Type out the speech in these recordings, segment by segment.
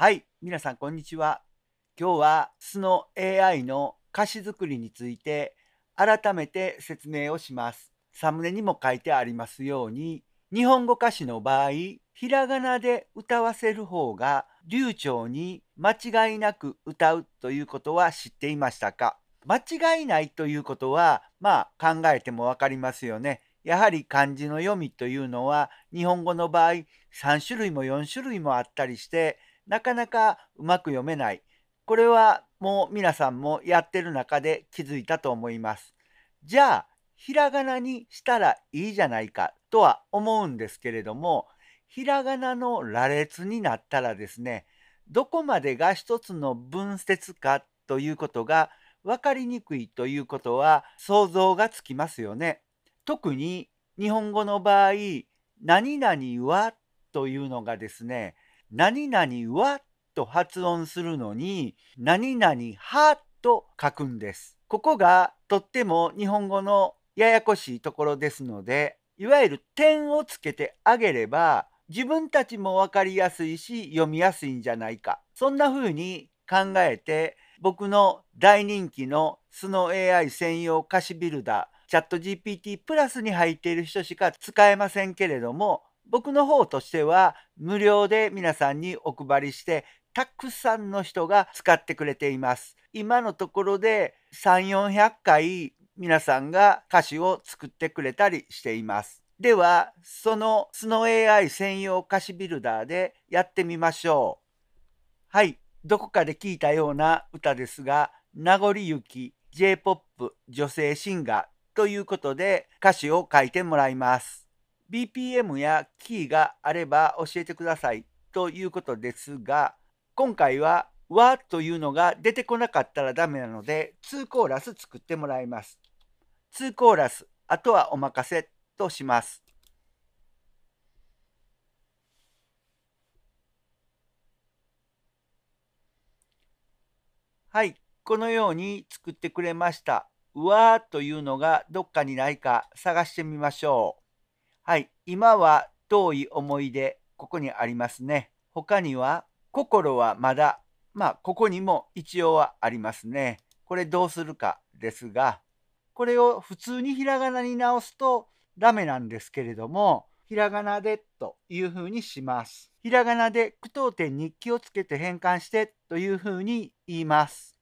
はい、皆さんこんにちは。今日は素の AI の歌詞作りについて改めて説明をします。サムネにも書いてありますように、日本語歌詞の場合、ひらがなで歌わせる方が流暢に間違いなく歌うということは知っていましたか間違いないということは、まあ考えてもわかりますよね。やはり漢字の読みというのは日本語の場合3種類も4種類もあったりしてなかなかうまく読めない。これはもう皆さんもやってる中で気づいたと思います。じゃあ、ひらがなにしたらいいじゃないかとは思うんですけれども、ひらがなの羅列になったらですね、どこまでが一つの文節かということが分かりにくいということは想像がつきますよね。特に日本語の場合、何々はというのがですね、何々はと発音するのに、何々はと書くんです。ここがとっても日本語のややこしいところですので、いわゆる点をつけてあげれば、自分たちも分かりやすいし読みやすいんじゃないか。そんな風に考えて、僕の大人気のスノ AI 専用歌詞ビルダー、チャット GPT プラスに入っている人しか使えませんけれども、僕の方としては無料で皆さんにお配りしてたくさんの人が使ってくれています。今のところで3400回皆さんが歌詞を作ってくれたりしています。ではそのスノー AI 専用歌詞ビルダーでやってみましょう。はい、どこかで聞いたような歌ですが「名残雪 J-POP 女性シンガー」ということで歌詞を書いてもらいます。BPM やキーがあれば教えてくださいということですが、今回は和というのが出てこなかったらダメなので、2コーラス作ってもらいます。2コーラス、あとはお任せとします。はい、このように作ってくれました。わというのがどっかにないか探してみましょう。はい、今は遠い思い出、ここにありますね。他には、心はまだ、まあ、ここにも一応はありますね。これどうするかですが、これを普通にひらがなに直すとダメなんですけれども、ひらがなでというふうにします。ひらがなで句読点に気をつけて変換してというふうに言います。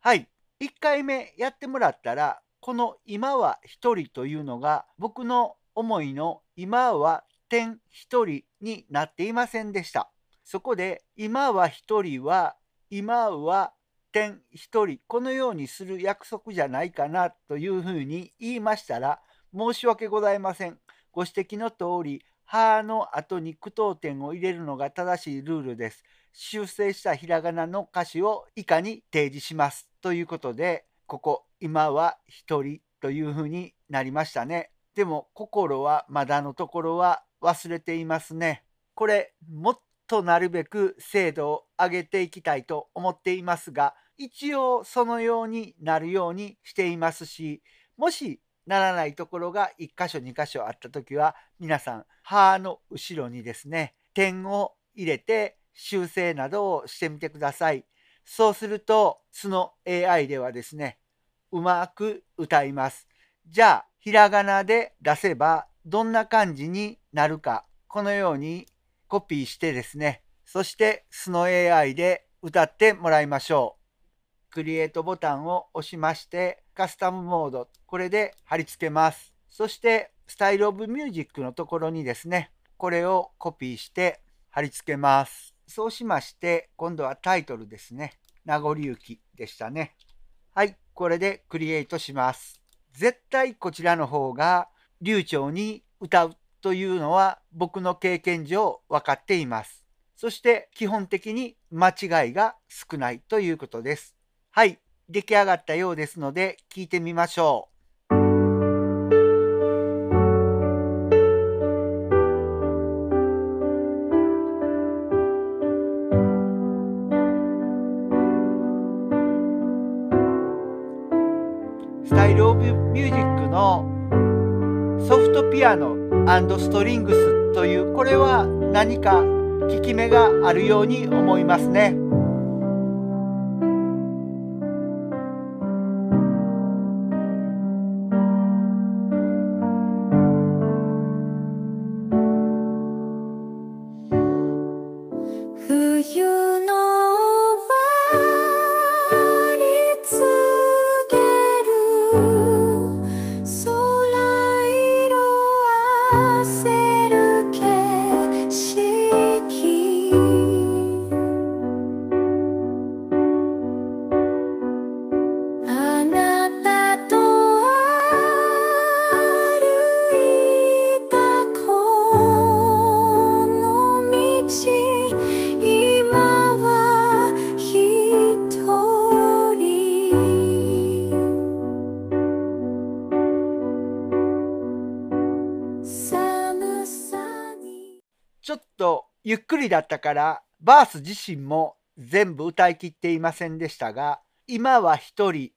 はい。1回目やってもらったらこの今は一人というのが僕の思いの今は点一人になっていませんでした。そこで今は一人は今は点一人このようにする約束じゃないかなというふうに言いましたら申し訳ございません。ご指摘の通り「は」の後に句読点を入れるのが正しいルールです。修正したひらがなの歌詞を以下に提示します。ということでここ今は一人というふうになりましたね。でも心はまだのところは忘れていますね。これもっとなるべく精度を上げていきたいと思っていますが一応そのようになるようにしていますしもしならないところが1箇所2箇所あった時は皆さん歯の後ろにですね点を入れて修正などをしてみてください。そうすると、その AI ではですね、うまく歌います。じゃあ、ひらがなで出せばどんな感じになるか、このようにコピーしてですね、そしてその AI で歌ってもらいましょう。クリエイトボタンを押しまして、カスタムモード、これで貼り付けます。そして、スタイルオブミュージックのところにですね、これをコピーして貼り付けます。そうしまして、今度はタイトルですね。名残雪でしたね。はい、これでクリエイトします。絶対こちらの方が流暢に歌うというのは僕の経験上分かっています。そして基本的に間違いが少ないということです。はい、出来上がったようですので聞いてみましょう。スタイル・オブ・ミュージックのソフトピアノストリングスというこれは何か効き目があるように思いますね。ちょっとゆっくりだったからバース自身も全部歌い切っていませんでしたが今は一人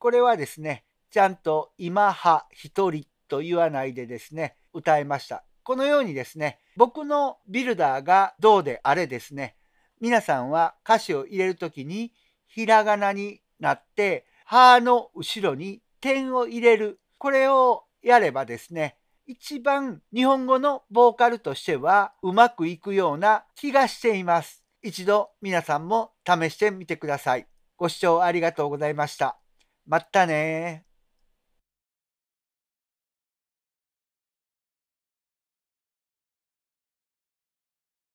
これはですねちゃんと今は一人と言わないでですね歌いましたこのようにですね僕のビルダーがどうであれですね皆さんは歌詞を入れる時にひらがなになって「は」の後ろに点を入れるこれをやればですね一番日本語のボーカルとしてはうまくいくような気がしています。一度皆さんも試してみてください。ご視聴ありがとうございました。またね